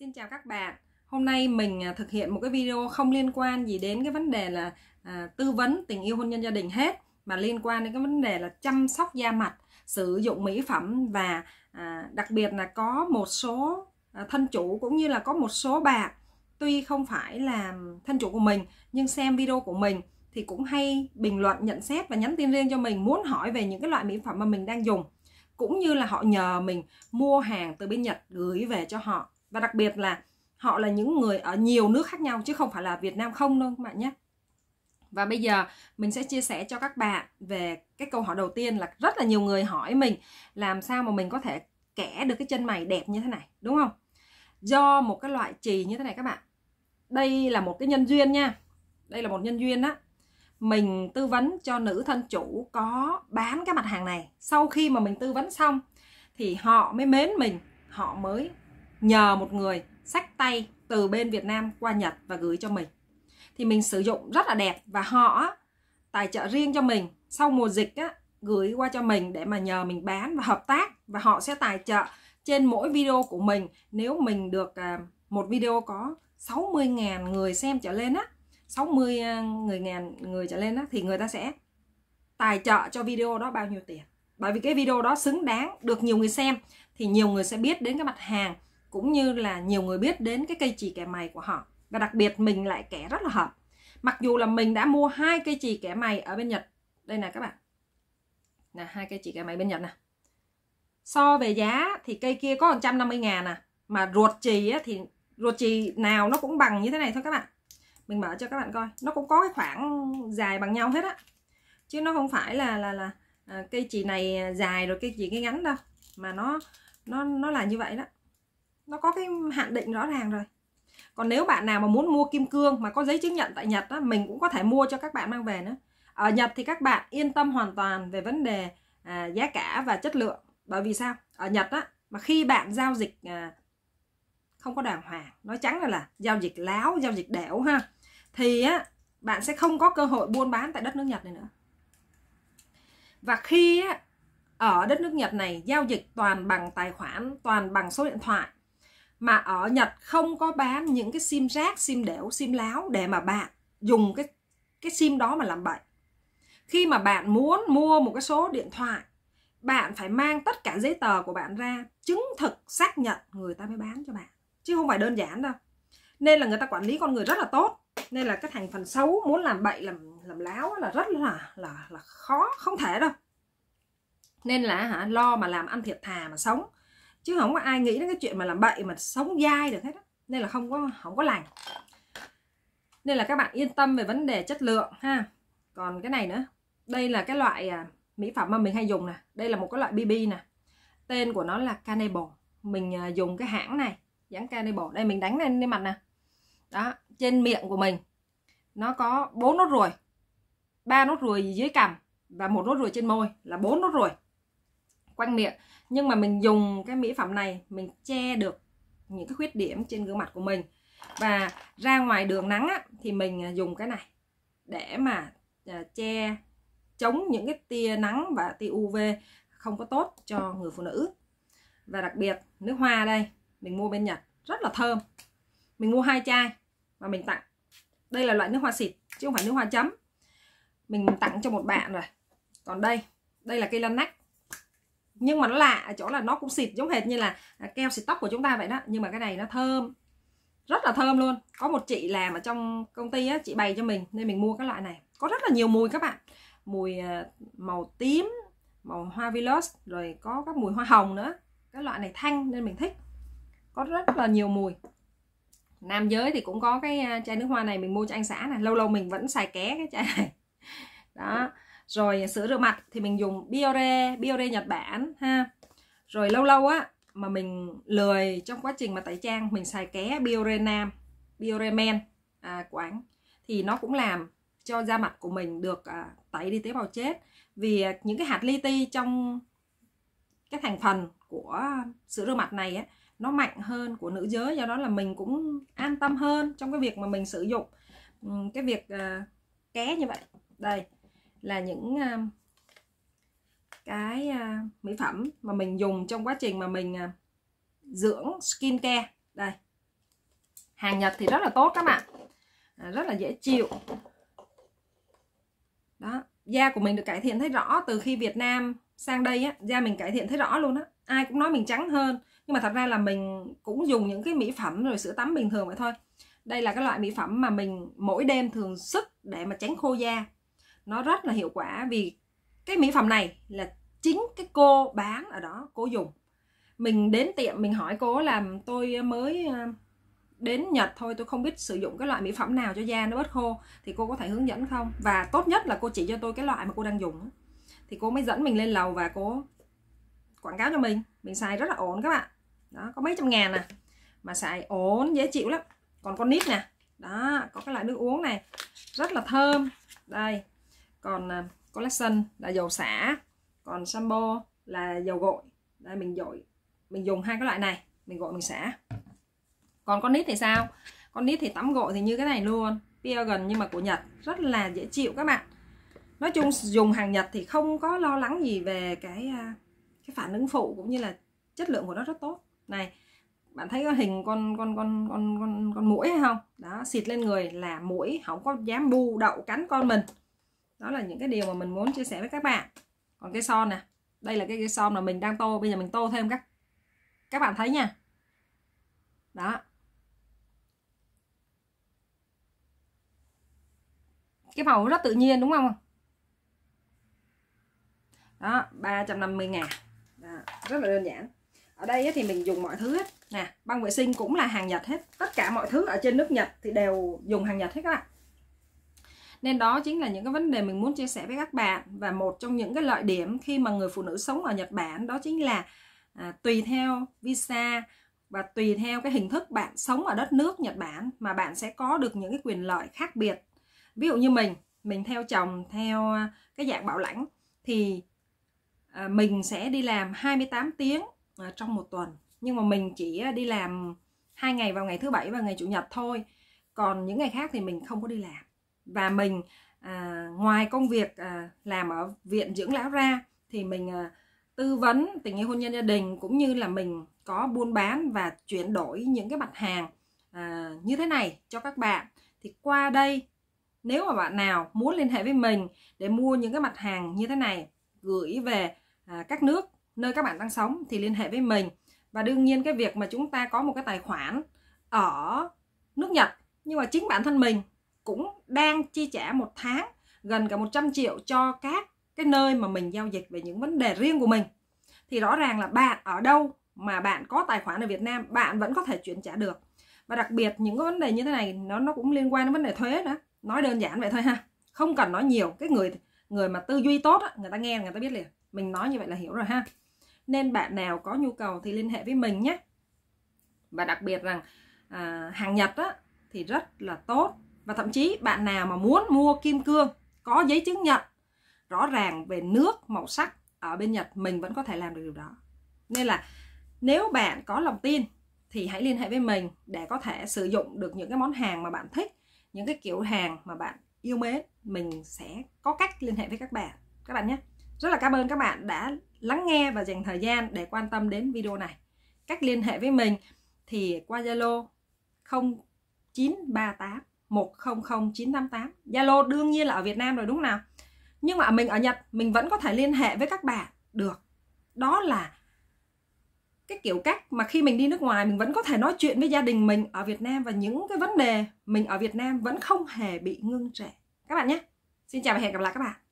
Xin chào các bạn Hôm nay mình à, thực hiện một cái video không liên quan gì đến cái vấn đề là à, tư vấn tình yêu hôn nhân gia đình hết mà liên quan đến cái vấn đề là chăm sóc da mặt sử dụng mỹ phẩm và à, đặc biệt là có một số à, thân chủ cũng như là có một số bạn tuy không phải là thân chủ của mình nhưng xem video của mình thì cũng hay bình luận nhận xét và nhắn tin riêng cho mình muốn hỏi về những cái loại mỹ phẩm mà mình đang dùng cũng như là họ nhờ mình mua hàng từ bên Nhật gửi về cho họ và đặc biệt là họ là những người ở nhiều nước khác nhau chứ không phải là Việt Nam không đâu các bạn nhé và bây giờ mình sẽ chia sẻ cho các bạn về cái câu hỏi đầu tiên là rất là nhiều người hỏi mình làm sao mà mình có thể kẻ được cái chân mày đẹp như thế này đúng không do một cái loại chì như thế này các bạn đây là một cái nhân duyên nha đây là một nhân duyên đó mình tư vấn cho nữ thân chủ có bán cái mặt hàng này sau khi mà mình tư vấn xong thì họ mới mến mình họ mới nhờ một người sách tay từ bên Việt Nam qua Nhật và gửi cho mình thì mình sử dụng rất là đẹp và họ tài trợ riêng cho mình sau mùa dịch á, gửi qua cho mình để mà nhờ mình bán và hợp tác và họ sẽ tài trợ trên mỗi video của mình nếu mình được à, một video có 60.000 người xem trở lên á 60 à, người ngàn người trở lên á thì người ta sẽ tài trợ cho video đó bao nhiêu tiền bởi vì cái video đó xứng đáng được nhiều người xem thì nhiều người sẽ biết đến cái mặt hàng cũng như là nhiều người biết đến cái cây chì kẻ mày của họ và đặc biệt mình lại kẻ rất là hợp mặc dù là mình đã mua hai cây chì kẻ mày ở bên Nhật đây nè các bạn là hai cây chì kẻ mày bên Nhật nè so về giá thì cây kia có 150 ngàn nè à. mà ruột chì thì ruột chì nào nó cũng bằng như thế này thôi các bạn mình mở cho các bạn coi nó cũng có cái khoảng dài bằng nhau hết á chứ nó không phải là là là à, cây chì này dài rồi cây chì cái ngắn đâu mà nó nó nó là như vậy đó nó có cái hạn định rõ ràng rồi còn nếu bạn nào mà muốn mua kim cương mà có giấy chứng nhận tại Nhật á, mình cũng có thể mua cho các bạn mang về nữa ở Nhật thì các bạn yên tâm hoàn toàn về vấn đề à, giá cả và chất lượng bởi vì sao ở Nhật á mà khi bạn giao dịch à, không có đàng hoàng nói trắng là, là giao dịch láo giao dịch đẻo ha thì á bạn sẽ không có cơ hội buôn bán tại đất nước Nhật này nữa và khi á, ở đất nước Nhật này giao dịch toàn bằng tài khoản toàn bằng số điện thoại mà ở Nhật không có bán những cái sim rác, sim đẻo, sim láo để mà bạn dùng cái cái sim đó mà làm bậy. Khi mà bạn muốn mua một cái số điện thoại, bạn phải mang tất cả giấy tờ của bạn ra, chứng thực xác nhận người ta mới bán cho bạn. Chứ không phải đơn giản đâu. Nên là người ta quản lý con người rất là tốt. Nên là cái thành phần xấu muốn làm bậy làm làm láo là rất là là là khó, không thể đâu. Nên là hả lo mà làm ăn thiệt thà mà sống chứ không có ai nghĩ đến cái chuyện mà làm bậy mà sống dai được hết á nên là không có không có lành nên là các bạn yên tâm về vấn đề chất lượng ha còn cái này nữa đây là cái loại à, mỹ phẩm mà mình hay dùng nè đây là một cái loại bb nè tên của nó là cannibal mình à, dùng cái hãng này dán cannibal đây mình đánh lên, lên mặt nè đó trên miệng của mình nó có bốn nốt ruồi ba nốt ruồi dưới cằm và một nốt ruồi trên môi là bốn nốt ruồi quanh miệng nhưng mà mình dùng cái mỹ phẩm này mình che được những cái khuyết điểm trên gương mặt của mình và ra ngoài đường nắng á, thì mình à, dùng cái này để mà à, che chống những cái tia nắng và tia UV không có tốt cho người phụ nữ và đặc biệt nước hoa đây mình mua bên Nhật rất là thơm mình mua hai chai và mình tặng đây là loại nước hoa xịt chứ không phải nước hoa chấm mình tặng cho một bạn rồi còn đây đây là cây lan nách nhưng mà nó lạ ở chỗ là nó cũng xịt giống hệt như là à, keo xịt tóc của chúng ta vậy đó nhưng mà cái này nó thơm rất là thơm luôn có một chị làm ở trong công ty á, chị bày cho mình nên mình mua cái loại này có rất là nhiều mùi các bạn mùi à, màu tím màu hoa vilos rồi có các mùi hoa hồng nữa cái loại này thanh nên mình thích có rất là nhiều mùi nam giới thì cũng có cái à, chai nước hoa này mình mua cho anh xã này lâu lâu mình vẫn xài ké cái chai này đó rồi sữa rửa mặt thì mình dùng Biore Biore Nhật Bản ha rồi lâu lâu á mà mình lười trong quá trình mà tẩy trang mình xài ké Biore Nam Biore Men à, của anh thì nó cũng làm cho da mặt của mình được à, tẩy đi tế bào chết vì à, những cái hạt li ti trong cái thành phần của sữa rửa mặt này á, nó mạnh hơn của nữ giới do đó là mình cũng an tâm hơn trong cái việc mà mình sử dụng cái việc à, ké như vậy đây là những à, cái à, mỹ phẩm mà mình dùng trong quá trình mà mình à, dưỡng skin care đây hàng Nhật thì rất là tốt các bạn à, rất là dễ chịu đó da của mình được cải thiện thấy rõ từ khi Việt Nam sang đây á da mình cải thiện thấy rõ luôn á ai cũng nói mình trắng hơn nhưng mà thật ra là mình cũng dùng những cái mỹ phẩm rồi sữa tắm bình thường vậy thôi đây là cái loại mỹ phẩm mà mình mỗi đêm thường sức để mà tránh khô da nó rất là hiệu quả vì cái mỹ phẩm này là chính cái cô bán ở đó cô dùng mình đến tiệm mình hỏi cô làm tôi mới ờ, đến Nhật thôi tôi không biết sử dụng cái loại mỹ phẩm nào cho da nó bớt khô thì cô có thể hướng dẫn không và tốt nhất là cô chỉ cho tôi cái loại mà cô đang dùng thì cô mới dẫn mình lên lầu và cô quảng cáo cho mình mình xài rất là ổn các bạn đó có mấy trăm ngàn nè à. mà xài ổn dễ chịu lắm còn con nít nè đó có cái loại nước uống này rất là thơm đây còn à, collection là dầu xả còn shampoo là dầu gội đây mình dội mình dùng hai cái loại này mình gội mình xả còn con nít thì sao con nít thì tắm gội thì như cái này luôn pia gần nhưng mà của nhật rất là dễ chịu các bạn nói chung dùng hàng nhật thì không có lo lắng gì về cái à, cái phản ứng phụ cũng như là chất lượng của nó rất tốt này bạn thấy cái hình con con con con con con mũi hay không đó xịt lên người là mũi không có dám bu đậu cắn con mình đó là những cái điều mà mình muốn chia sẻ với các bạn còn cái son nè đây là cái, cái son mà mình đang tô bây giờ mình tô thêm các các bạn thấy nha đó cái màu rất tự nhiên đúng không đó 350 ngàn đó, rất là đơn giản ở đây thì mình dùng mọi thứ hết nè băng vệ sinh cũng là hàng Nhật hết tất cả mọi thứ ở trên nước Nhật thì đều dùng hàng Nhật hết các bạn nên đó chính là những cái vấn đề mình muốn chia sẻ với các bạn và một trong những cái lợi điểm khi mà người phụ nữ sống ở Nhật Bản đó chính là à, tùy theo visa và tùy theo cái hình thức bạn sống ở đất nước Nhật Bản mà bạn sẽ có được những cái quyền lợi khác biệt ví dụ như mình mình theo chồng theo à, cái dạng bảo lãnh thì à, mình sẽ đi làm 28 tiếng à, trong một tuần nhưng mà mình chỉ à, đi làm hai ngày vào ngày thứ bảy và ngày chủ nhật thôi còn những ngày khác thì mình không có đi làm và mình à, ngoài công việc à, làm ở viện dưỡng lão ra thì mình à, tư vấn tình yêu hôn nhân gia đình cũng như là mình có buôn bán và chuyển đổi những cái mặt hàng à, như thế này cho các bạn thì qua đây nếu mà bạn nào muốn liên hệ với mình để mua những cái mặt hàng như thế này gửi về à, các nước nơi các bạn đang sống thì liên hệ với mình và đương nhiên cái việc mà chúng ta có một cái tài khoản ở nước Nhật nhưng mà chính bản thân mình cũng đang chi trả một tháng gần cả 100 triệu cho các cái nơi mà mình giao dịch về những vấn đề riêng của mình thì rõ ràng là bạn ở đâu mà bạn có tài khoản ở Việt Nam bạn vẫn có thể chuyển trả được và đặc biệt những cái vấn đề như thế này nó nó cũng liên quan đến vấn đề thuế nữa nói đơn giản vậy thôi ha không cần nói nhiều cái người người mà tư duy tốt á, người ta nghe người ta biết liền mình nói như vậy là hiểu rồi ha nên bạn nào có nhu cầu thì liên hệ với mình nhé và đặc biệt rằng à, hàng Nhật á, thì rất là tốt và thậm chí bạn nào mà muốn mua kim cương có giấy chứng nhận rõ ràng về nước màu sắc ở bên Nhật mình vẫn có thể làm được điều đó nên là nếu bạn có lòng tin thì hãy liên hệ với mình để có thể sử dụng được những cái món hàng mà bạn thích những cái kiểu hàng mà bạn yêu mến mình sẽ có cách liên hệ với các bạn các bạn nhé rất là cảm ơn các bạn đã lắng nghe và dành thời gian để quan tâm đến video này cách liên hệ với mình thì qua Zalo 0938 100958 Zalo đương nhiên là ở Việt Nam rồi đúng không nào nhưng mà mình ở Nhật mình vẫn có thể liên hệ với các bạn được đó là cái kiểu cách mà khi mình đi nước ngoài mình vẫn có thể nói chuyện với gia đình mình ở Việt Nam và những cái vấn đề mình ở Việt Nam vẫn không hề bị ngưng trệ các bạn nhé Xin chào và hẹn gặp lại các bạn